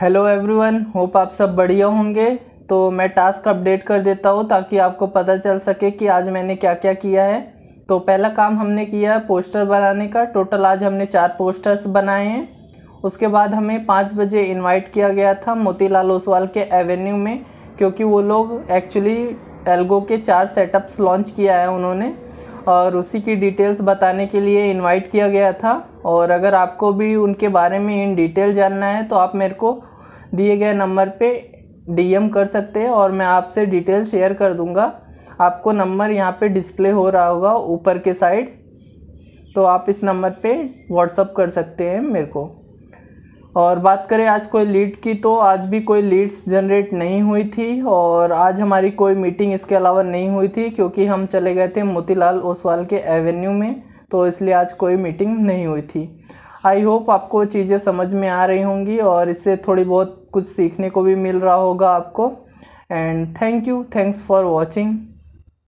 hello everyone hope आप सब बढ़िया होंगे तो मैं टास्क अपडेट कर देता हूँ ताकि आपको पता चल सके कि आज मैंने क्या क्या किया है तो पहला काम हमने किया है पोस्टर बनाने का टोटल आज हमने चार पोस्टर्स बनाए हैं उसके बाद हमें पाँच बजे इनवाइट किया गया था मोतीलाल ओसवाल के एवेन्यू में क्योंकि वो लोग एक्चुअली एल्गो के चार सेटअप्स लॉन्च किया है उन्होंने और उसी की डिटेल्स बताने के लिए इनवाइट किया गया था और अगर आपको भी उनके बारे में इन डिटेल जानना है तो आप मेरे को दिए गए नंबर पे डीएम कर सकते हैं और मैं आपसे डिटेल शेयर कर दूंगा आपको नंबर यहाँ पे डिस्प्ले हो रहा होगा ऊपर के साइड तो आप इस नंबर पे व्हाट्सअप कर सकते हैं मेरे को और बात करें आज कोई लीड की तो आज भी कोई लीड्स जनरेट नहीं हुई थी और आज हमारी कोई मीटिंग इसके अलावा नहीं हुई थी क्योंकि हम चले गए थे मोतीलाल ओसवाल के एवेन्यू में तो इसलिए आज कोई मीटिंग नहीं हुई थी आई होप आपको चीज़ें समझ में आ रही होंगी और इससे थोड़ी बहुत कुछ सीखने को भी मिल रहा होगा आपको and thank you thanks for watching